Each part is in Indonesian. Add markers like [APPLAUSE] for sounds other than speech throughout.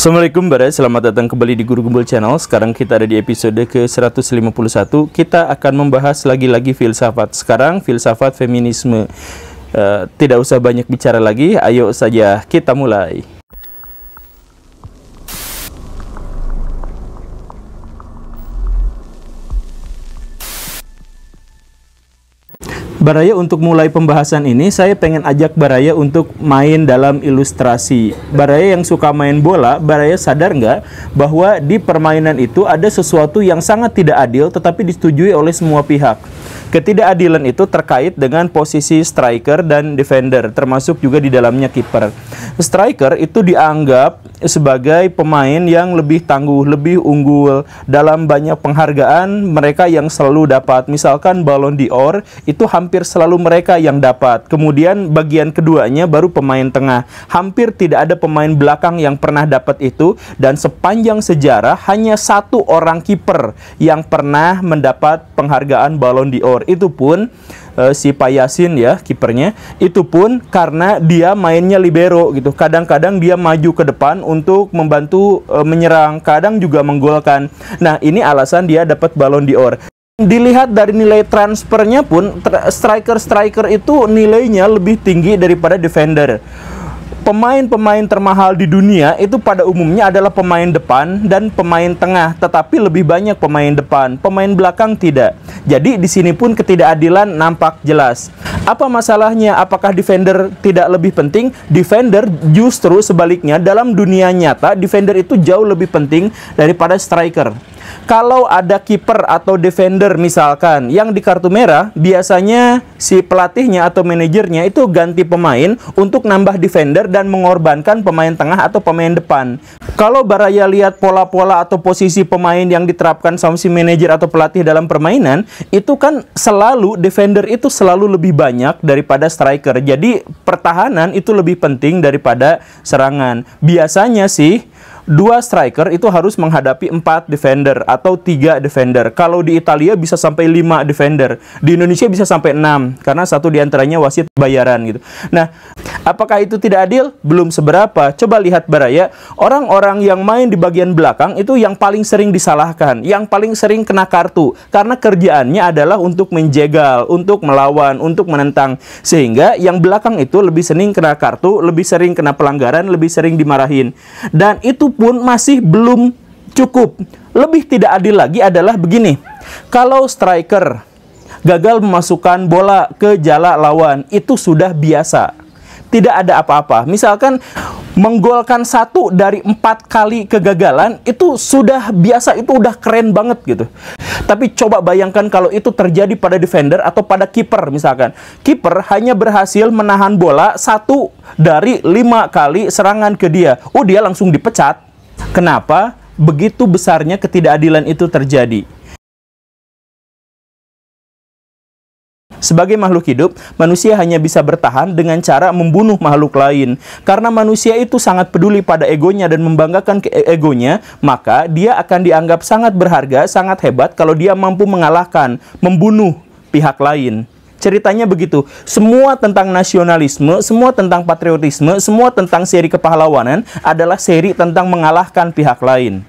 Assalamualaikum Barat, selamat datang kembali di Guru Gembul Channel Sekarang kita ada di episode ke-151 Kita akan membahas lagi-lagi filsafat Sekarang filsafat feminisme uh, Tidak usah banyak bicara lagi, ayo saja kita mulai Baraya untuk mulai pembahasan ini saya pengen ajak Baraya untuk main dalam ilustrasi. Baraya yang suka main bola, Baraya sadar nggak bahwa di permainan itu ada sesuatu yang sangat tidak adil tetapi disetujui oleh semua pihak. Ketidakadilan itu terkait dengan posisi striker dan defender termasuk juga di dalamnya kiper. Striker itu dianggap sebagai pemain yang lebih tangguh, lebih unggul dalam banyak penghargaan mereka yang selalu dapat. Misalkan Ballon d'Or itu hampir selalu mereka yang dapat. Kemudian bagian keduanya baru pemain tengah. Hampir tidak ada pemain belakang yang pernah dapat itu dan sepanjang sejarah hanya satu orang kiper yang pernah mendapat penghargaan Ballon d'Or. Itu pun uh, si Payasin ya kipernya, itu pun karena dia mainnya libero gitu. Kadang-kadang dia maju ke depan untuk membantu uh, menyerang, kadang juga menggolkan. Nah, ini alasan dia dapat Ballon d'Or dilihat dari nilai transfernya pun striker-striker itu nilainya lebih tinggi daripada defender pemain-pemain termahal di dunia itu pada umumnya adalah pemain depan dan pemain tengah, tetapi lebih banyak pemain depan, pemain belakang tidak. Jadi di sini pun ketidakadilan nampak jelas. Apa masalahnya? Apakah defender tidak lebih penting? Defender justru sebaliknya dalam dunia nyata defender itu jauh lebih penting daripada striker. Kalau ada kiper atau defender misalkan yang di kartu merah, biasanya si pelatihnya atau manajernya itu ganti pemain untuk nambah defender dan dan mengorbankan pemain tengah atau pemain depan. Kalau Baraya lihat pola-pola atau posisi pemain yang diterapkan sama si manajer atau pelatih dalam permainan, itu kan selalu defender itu selalu lebih banyak daripada striker. Jadi pertahanan itu lebih penting daripada serangan. Biasanya sih dua striker itu harus menghadapi empat defender atau tiga defender. Kalau di Italia bisa sampai lima defender, di Indonesia bisa sampai enam karena satu diantaranya wasit bayaran gitu. Nah, apakah itu tidak adil? Belum seberapa. Coba lihat Baraya, orang-orang yang main di bagian belakang itu yang paling sering disalahkan, yang paling sering kena kartu karena kerjaannya adalah untuk menjegal, untuk melawan, untuk menentang sehingga yang belakang itu lebih sering kena kartu, lebih sering kena pelanggaran, lebih sering dimarahin. Dan itu pun masih belum cukup. Lebih tidak adil lagi adalah begini. Kalau striker gagal memasukkan bola ke jala lawan itu sudah biasa. Tidak ada apa-apa. Misalkan menggolkan satu dari empat kali kegagalan itu sudah biasa, itu udah keren banget gitu. Tapi coba bayangkan kalau itu terjadi pada defender atau pada kiper misalkan. Kiper hanya berhasil menahan bola satu dari lima kali serangan ke dia. Oh dia langsung dipecat Kenapa begitu besarnya ketidakadilan itu terjadi? Sebagai makhluk hidup, manusia hanya bisa bertahan dengan cara membunuh makhluk lain. Karena manusia itu sangat peduli pada egonya dan membanggakan ke e-, egonya, maka dia akan dianggap sangat berharga, sangat hebat kalau dia mampu mengalahkan, membunuh pihak lain. Ceritanya begitu. Semua tentang nasionalisme, semua tentang patriotisme, semua tentang seri kepahlawanan adalah seri tentang mengalahkan pihak lain.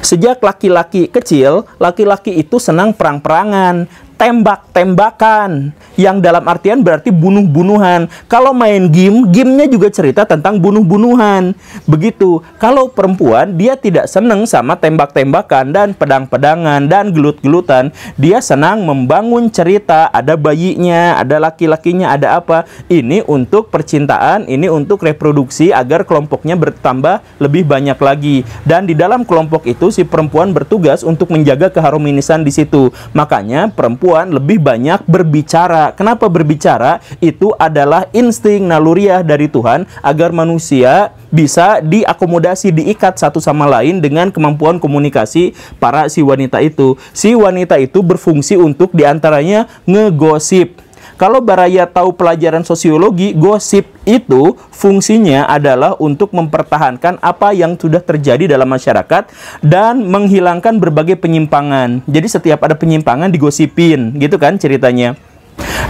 Sejak laki-laki kecil, laki-laki itu senang perang-perangan, tembak-tembakan yang dalam artian berarti bunuh-bunuhan. Kalau main game, gamenya juga cerita tentang bunuh-bunuhan. Begitu. Kalau perempuan, dia tidak senang sama tembak-tembakan dan pedang-pedangan dan gelut-gelutan. Dia senang membangun cerita, ada bayinya, ada laki-lakinya, ada apa. Ini untuk percintaan, ini untuk reproduksi agar kelompoknya bertambah lebih banyak lagi. Dan di dalam kelompok itu si perempuan bertugas untuk menjaga keharmonisan di situ. Makanya perempuan perempuan lebih banyak berbicara. Kenapa berbicara? Itu adalah insting naluriah dari Tuhan agar manusia bisa diakomodasi, diikat satu sama lain dengan kemampuan komunikasi para si wanita itu. Si wanita itu berfungsi untuk diantaranya ngegosip kalau Baraya tahu pelajaran sosiologi, gosip itu fungsinya adalah untuk mempertahankan apa yang sudah terjadi dalam masyarakat dan menghilangkan berbagai penyimpangan. Jadi setiap ada penyimpangan digosipin, gitu kan ceritanya.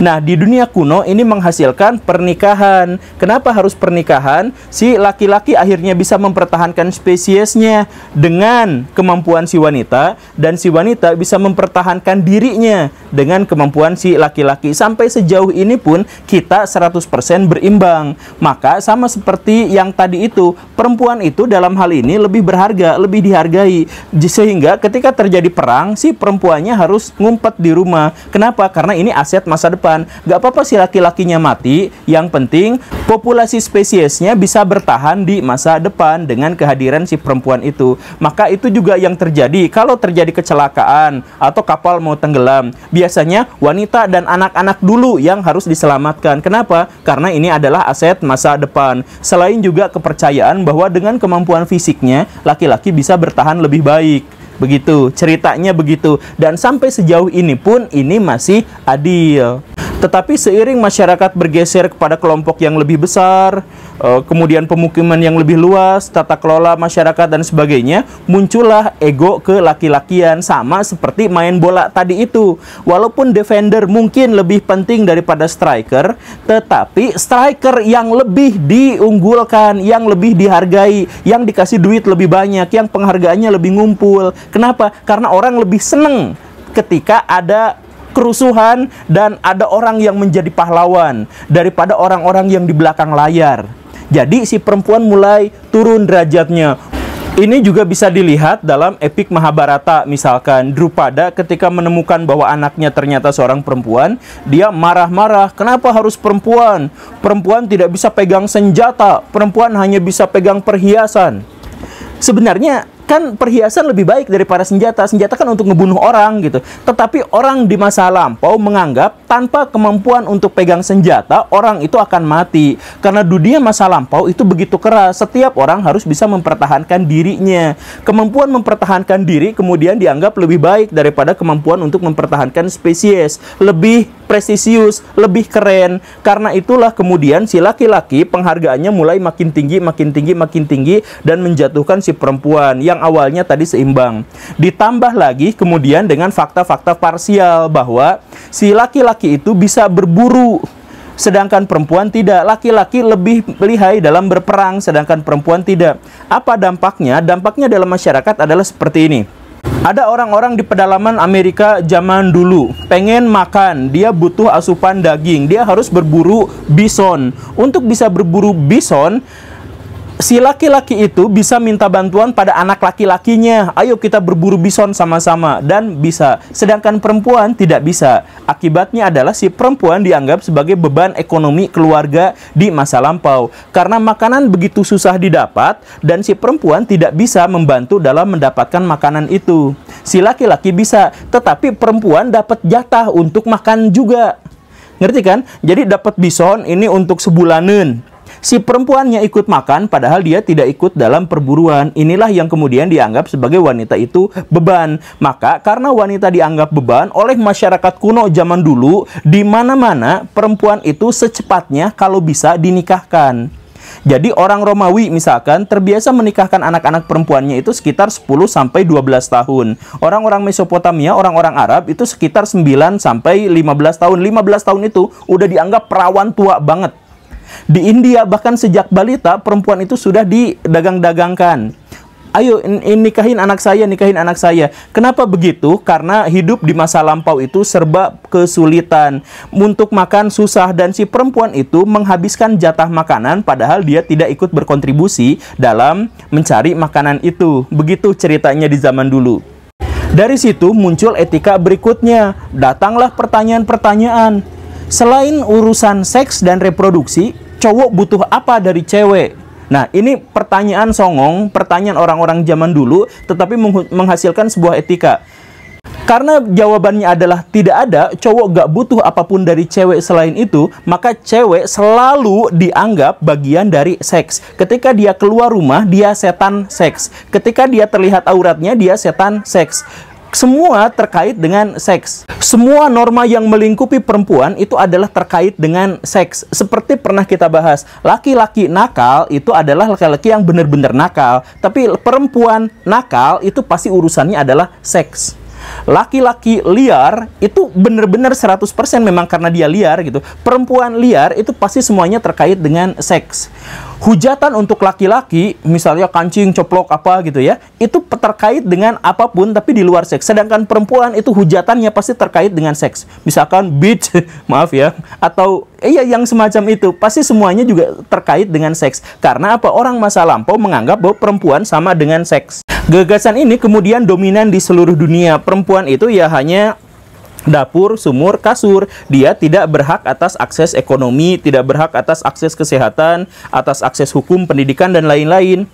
Nah, di dunia kuno ini menghasilkan pernikahan. Kenapa harus pernikahan? Si laki-laki akhirnya bisa mempertahankan spesiesnya dengan kemampuan si wanita dan si wanita bisa mempertahankan dirinya dengan kemampuan si laki-laki. Sampai sejauh ini pun kita 100% berimbang. Maka sama seperti yang tadi itu, perempuan itu dalam hal ini lebih berharga, lebih dihargai. Sehingga ketika terjadi perang, si perempuannya harus ngumpet di rumah. Kenapa? Karena ini aset masa depan kehidupan. Gak apa-apa si laki-lakinya mati, yang penting populasi spesiesnya bisa bertahan di masa depan dengan kehadiran si perempuan itu. Maka itu juga yang terjadi kalau terjadi kecelakaan atau kapal mau tenggelam. Biasanya wanita dan anak-anak dulu yang harus diselamatkan. Kenapa? Karena ini adalah aset masa depan. Selain juga kepercayaan bahwa dengan kemampuan fisiknya, laki-laki bisa bertahan lebih baik. Begitu, ceritanya begitu. Dan sampai sejauh ini pun ini masih adil. Tetapi seiring masyarakat bergeser kepada kelompok yang lebih besar, eh, kemudian pemukiman yang lebih luas, tata kelola masyarakat dan sebagainya, muncullah ego ke laki-lakian sama seperti main bola tadi itu. Walaupun defender mungkin lebih penting daripada striker, tetapi striker yang lebih diunggulkan, yang lebih dihargai, yang dikasih duit lebih banyak, yang penghargaannya lebih ngumpul. Kenapa? Karena orang lebih seneng ketika ada kerusuhan dan ada orang yang menjadi pahlawan daripada orang-orang yang di belakang layar. Jadi si perempuan mulai turun derajatnya. Ini juga bisa dilihat dalam epik Mahabharata misalkan Drupada ketika menemukan bahwa anaknya ternyata seorang perempuan, dia marah-marah, kenapa harus perempuan? Perempuan tidak bisa pegang senjata, perempuan hanya bisa pegang perhiasan. Sebenarnya kan perhiasan lebih baik daripada senjata. Senjata kan untuk ngebunuh orang gitu. Tetapi orang di masa lampau menganggap tanpa kemampuan untuk pegang senjata, orang itu akan mati. Karena dunia masa lampau itu begitu keras. Setiap orang harus bisa mempertahankan dirinya. Kemampuan mempertahankan diri kemudian dianggap lebih baik daripada kemampuan untuk mempertahankan spesies. Lebih prestisius, lebih keren. Karena itulah kemudian si laki-laki penghargaannya mulai makin tinggi, makin tinggi, makin tinggi dan menjatuhkan si perempuan yang awalnya tadi seimbang. Ditambah lagi kemudian dengan fakta-fakta parsial bahwa si laki-laki itu bisa berburu sedangkan perempuan tidak. Laki-laki lebih lihai dalam berperang, sedangkan perempuan tidak. Apa dampaknya? Dampaknya dalam masyarakat adalah seperti ini. Ada orang-orang di pedalaman Amerika zaman dulu pengen makan, dia butuh asupan daging, dia harus berburu bison. Untuk bisa berburu bison, si laki-laki itu bisa minta bantuan pada anak laki-lakinya. Ayo kita berburu bison sama-sama dan bisa. Sedangkan perempuan tidak bisa. Akibatnya adalah si perempuan dianggap sebagai beban ekonomi keluarga di masa lampau. Karena makanan begitu susah didapat dan si perempuan tidak bisa membantu dalam mendapatkan makanan itu. Si laki-laki bisa, tetapi perempuan dapat jatah untuk makan juga. Ngerti kan? Jadi dapat bison ini untuk sebulanan. Si perempuannya ikut makan padahal dia tidak ikut dalam perburuan. Inilah yang kemudian dianggap sebagai wanita itu beban. Maka karena wanita dianggap beban oleh masyarakat kuno zaman dulu di mana-mana perempuan itu secepatnya kalau bisa dinikahkan. Jadi orang Romawi misalkan terbiasa menikahkan anak-anak perempuannya itu sekitar 10 sampai 12 tahun. Orang-orang Mesopotamia, orang-orang Arab itu sekitar 9 sampai 15 tahun. 15 tahun itu udah dianggap perawan tua banget. Di India bahkan sejak balita perempuan itu sudah didagang-dagangkan. Ayo nikahin anak saya, nikahin anak saya. Kenapa begitu? Karena hidup di masa lampau itu serba kesulitan. Untuk makan susah dan si perempuan itu menghabiskan jatah makanan padahal dia tidak ikut berkontribusi dalam mencari makanan itu. Begitu ceritanya di zaman dulu. Dari situ muncul etika berikutnya. Datanglah pertanyaan-pertanyaan Selain urusan seks dan reproduksi, cowok butuh apa dari cewek? Nah, ini pertanyaan songong, pertanyaan orang-orang zaman dulu, tetapi menghasilkan sebuah etika. Karena jawabannya adalah tidak ada, cowok gak butuh apapun dari cewek selain itu, maka cewek selalu dianggap bagian dari seks. Ketika dia keluar rumah, dia setan seks. Ketika dia terlihat auratnya, dia setan seks semua terkait dengan seks. Semua norma yang melingkupi perempuan itu adalah terkait dengan seks. Seperti pernah kita bahas, laki-laki nakal itu adalah laki-laki yang benar-benar nakal, tapi perempuan nakal itu pasti urusannya adalah seks. Laki-laki liar itu benar-benar 100% memang karena dia liar gitu. Perempuan liar itu pasti semuanya terkait dengan seks. Hujatan untuk laki-laki, misalnya kancing, coplok, apa gitu ya, itu terkait dengan apapun tapi di luar seks. Sedangkan perempuan itu hujatannya pasti terkait dengan seks. Misalkan bitch, [LAUGHS] maaf ya, atau iya eh, yang semacam itu. Pasti semuanya juga terkait dengan seks. Karena apa? Orang masa lampau menganggap bahwa perempuan sama dengan seks. Gagasan ini kemudian dominan di seluruh dunia. Perempuan itu ya hanya dapur, sumur, kasur. Dia tidak berhak atas akses ekonomi, tidak berhak atas akses kesehatan, atas akses hukum, pendidikan, dan lain-lain.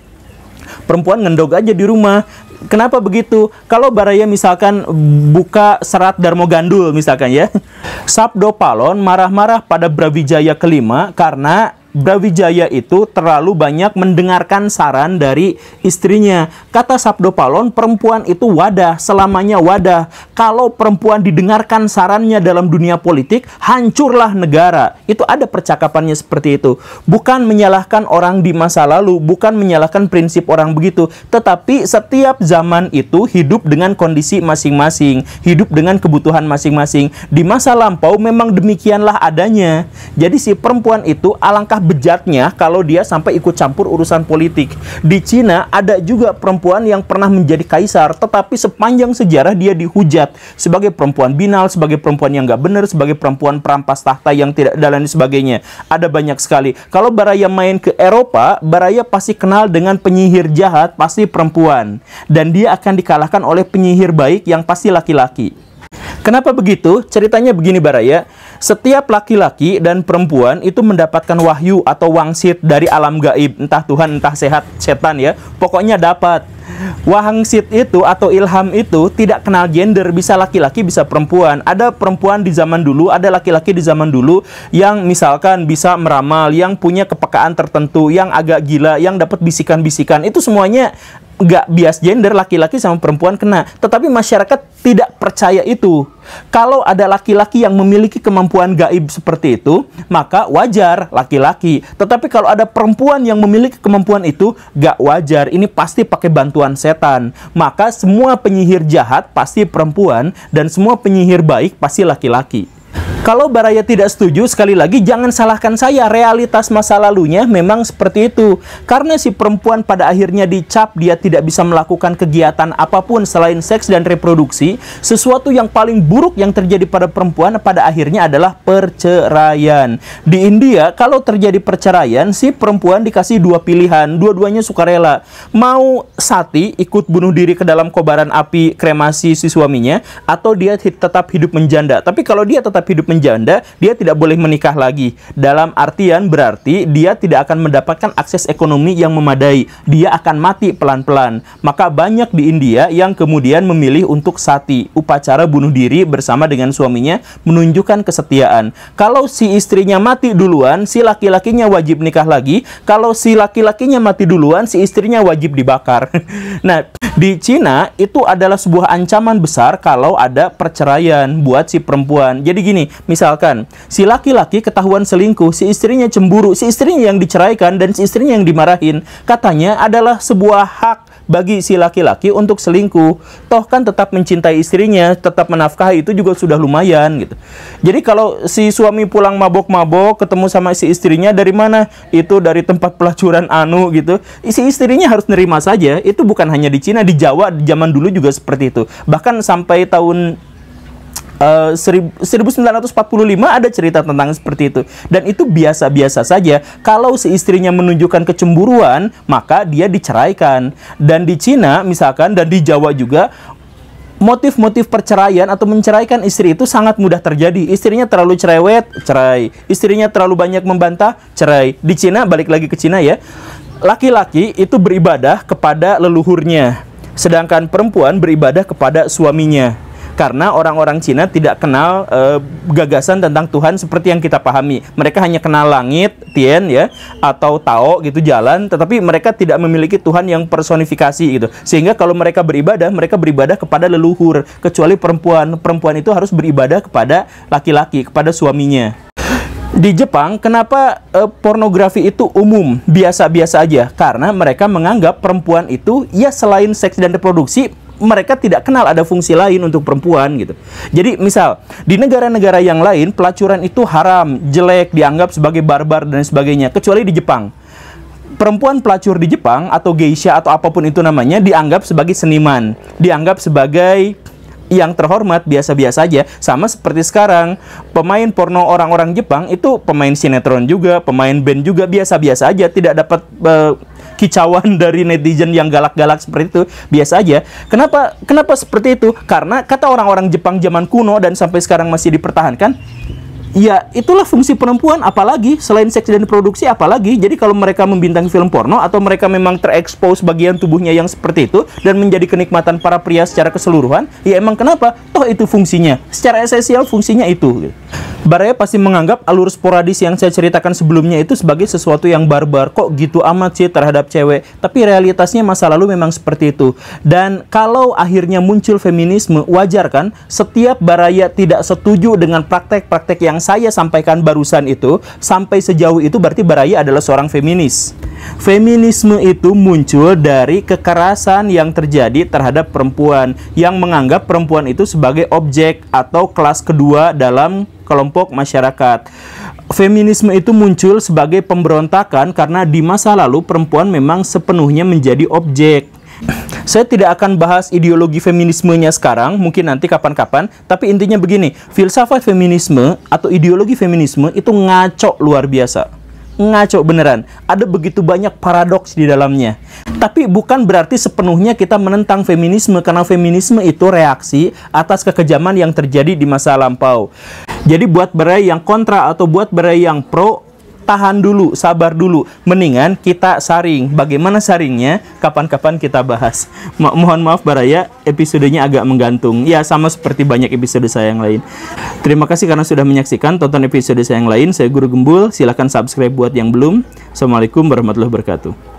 Perempuan ngendog aja di rumah. Kenapa begitu? Kalau Baraya misalkan buka serat Darmo Gandul misalkan ya. [LAUGHS] Sabdo Palon marah-marah pada Brawijaya kelima karena Brawijaya itu terlalu banyak mendengarkan saran dari istrinya. Kata Sabdo Palon, perempuan itu wadah, selamanya wadah. Kalau perempuan didengarkan sarannya dalam dunia politik, hancurlah negara. Itu ada percakapannya seperti itu. Bukan menyalahkan orang di masa lalu, bukan menyalahkan prinsip orang begitu, tetapi setiap zaman itu hidup dengan kondisi masing-masing, hidup dengan kebutuhan masing-masing. Di masa lampau memang demikianlah adanya. Jadi si perempuan itu alangkah bejatnya kalau dia sampai ikut campur urusan politik. Di Cina ada juga perempuan yang pernah menjadi kaisar, tetapi sepanjang sejarah dia dihujat sebagai perempuan binal, sebagai perempuan yang nggak benar, sebagai perempuan perampas tahta yang tidak dan sebagainya. Ada banyak sekali. Kalau Baraya main ke Eropa, Baraya pasti kenal dengan penyihir jahat, pasti perempuan. Dan dia akan dikalahkan oleh penyihir baik yang pasti laki-laki. Kenapa begitu? Ceritanya begini Baraya. Setiap laki-laki dan perempuan itu mendapatkan wahyu atau wangsit dari alam gaib, entah Tuhan, entah sehat setan ya. Pokoknya dapat. Wangsit itu atau ilham itu tidak kenal gender, bisa laki-laki, bisa perempuan. Ada perempuan di zaman dulu, ada laki-laki di zaman dulu yang misalkan bisa meramal, yang punya kepekaan tertentu, yang agak gila, yang dapat bisikan-bisikan. Itu semuanya nggak bias gender laki-laki sama perempuan kena tetapi masyarakat tidak percaya itu kalau ada laki-laki yang memiliki kemampuan gaib seperti itu maka wajar laki-laki tetapi kalau ada perempuan yang memiliki kemampuan itu nggak wajar ini pasti pakai bantuan setan maka semua penyihir jahat pasti perempuan dan semua penyihir baik pasti laki-laki kalau Baraya tidak setuju, sekali lagi jangan salahkan saya. Realitas masa lalunya memang seperti itu. Karena si perempuan pada akhirnya dicap dia tidak bisa melakukan kegiatan apapun selain seks dan reproduksi, sesuatu yang paling buruk yang terjadi pada perempuan pada akhirnya adalah perceraian. Di India, kalau terjadi perceraian, si perempuan dikasih dua pilihan, dua-duanya sukarela. Mau sati ikut bunuh diri ke dalam kobaran api kremasi si suaminya atau dia tetap hidup menjanda. Tapi kalau dia tetap hidup menjanda, dia tidak boleh menikah lagi. Dalam artian berarti dia tidak akan mendapatkan akses ekonomi yang memadai. Dia akan mati pelan-pelan. Maka banyak di India yang kemudian memilih untuk sati, upacara bunuh diri bersama dengan suaminya menunjukkan kesetiaan. Kalau si istrinya mati duluan, si laki-lakinya wajib nikah lagi. Kalau si laki-lakinya mati duluan, si istrinya wajib dibakar. [LAUGHS] nah, di Cina itu adalah sebuah ancaman besar kalau ada perceraian buat si perempuan. Jadi gini, Misalkan, si laki-laki ketahuan selingkuh, si istrinya cemburu, si istrinya yang diceraikan, dan si istrinya yang dimarahin, katanya adalah sebuah hak bagi si laki-laki untuk selingkuh. Toh kan tetap mencintai istrinya, tetap menafkahi itu juga sudah lumayan gitu. Jadi kalau si suami pulang mabok-mabok ketemu sama si istrinya dari mana? Itu dari tempat pelacuran anu gitu. Si istrinya harus nerima saja. Itu bukan hanya di Cina, di Jawa zaman dulu juga seperti itu. Bahkan sampai tahun Eh, uh, 1945 ada cerita tentang seperti itu dan itu biasa-biasa saja kalau si istrinya menunjukkan kecemburuan maka dia diceraikan dan di Cina misalkan dan di Jawa juga motif-motif perceraian atau menceraikan istri itu sangat mudah terjadi. Istrinya terlalu cerewet, cerai. Istrinya terlalu banyak membantah, cerai. Di Cina, balik lagi ke Cina ya. Laki-laki itu beribadah kepada leluhurnya, sedangkan perempuan beribadah kepada suaminya karena orang-orang Cina tidak kenal uh, gagasan tentang Tuhan seperti yang kita pahami. Mereka hanya kenal langit, Tian, ya, atau Tao gitu jalan, tetapi mereka tidak memiliki Tuhan yang personifikasi gitu. Sehingga kalau mereka beribadah, mereka beribadah kepada leluhur, kecuali perempuan. Perempuan itu harus beribadah kepada laki-laki, kepada suaminya di Jepang kenapa e, pornografi itu umum biasa-biasa aja karena mereka menganggap perempuan itu ya selain seks dan reproduksi mereka tidak kenal ada fungsi lain untuk perempuan gitu. Jadi misal di negara-negara yang lain pelacuran itu haram, jelek, dianggap sebagai barbar dan sebagainya, kecuali di Jepang. Perempuan pelacur di Jepang atau geisha atau apapun itu namanya dianggap sebagai seniman, dianggap sebagai yang terhormat biasa-biasa aja sama seperti sekarang pemain porno orang-orang Jepang itu pemain sinetron juga pemain band juga biasa-biasa aja tidak dapat uh, kicauan [LAUGHS] dari netizen yang galak-galak seperti itu biasa aja kenapa kenapa seperti itu karena kata orang-orang Jepang zaman kuno dan sampai sekarang masih dipertahankan ya itulah fungsi perempuan apalagi selain seks dan produksi apalagi jadi kalau mereka membintangi film porno atau mereka memang terekspos bagian tubuhnya yang seperti itu dan menjadi kenikmatan para pria secara keseluruhan ya emang kenapa toh itu fungsinya secara esensial fungsinya itu gitu. Baraya pasti menganggap alur sporadis yang saya ceritakan sebelumnya itu sebagai sesuatu yang barbar. Kok gitu amat sih terhadap cewek? Tapi realitasnya masa lalu memang seperti itu. Dan kalau akhirnya muncul feminisme, wajar kan? Setiap Baraya tidak setuju dengan praktek-praktek yang saya sampaikan barusan itu, sampai sejauh itu berarti Baraya adalah seorang feminis. Feminisme itu muncul dari kekerasan yang terjadi terhadap perempuan yang menganggap perempuan itu sebagai objek atau kelas kedua dalam kelompok masyarakat. Feminisme itu muncul sebagai pemberontakan karena di masa lalu perempuan memang sepenuhnya menjadi objek. Saya tidak akan bahas ideologi feminismenya sekarang, mungkin nanti kapan-kapan, tapi intinya begini, filsafat feminisme atau ideologi feminisme itu ngaco luar biasa ngaco beneran. Ada begitu banyak paradoks di dalamnya. Tapi bukan berarti sepenuhnya kita menentang feminisme karena feminisme itu reaksi atas kekejaman yang terjadi di masa lampau. Jadi buat berai yang kontra atau buat berai yang pro tahan dulu, sabar dulu. Mendingan kita saring. Bagaimana saringnya? Kapan-kapan kita bahas. Mo mohon maaf Baraya, episodenya agak menggantung. Ya, sama seperti banyak episode saya yang lain. Terima kasih karena sudah menyaksikan. Tonton episode saya yang lain. Saya Guru Gembul. Silahkan subscribe buat yang belum. Assalamualaikum warahmatullahi wabarakatuh.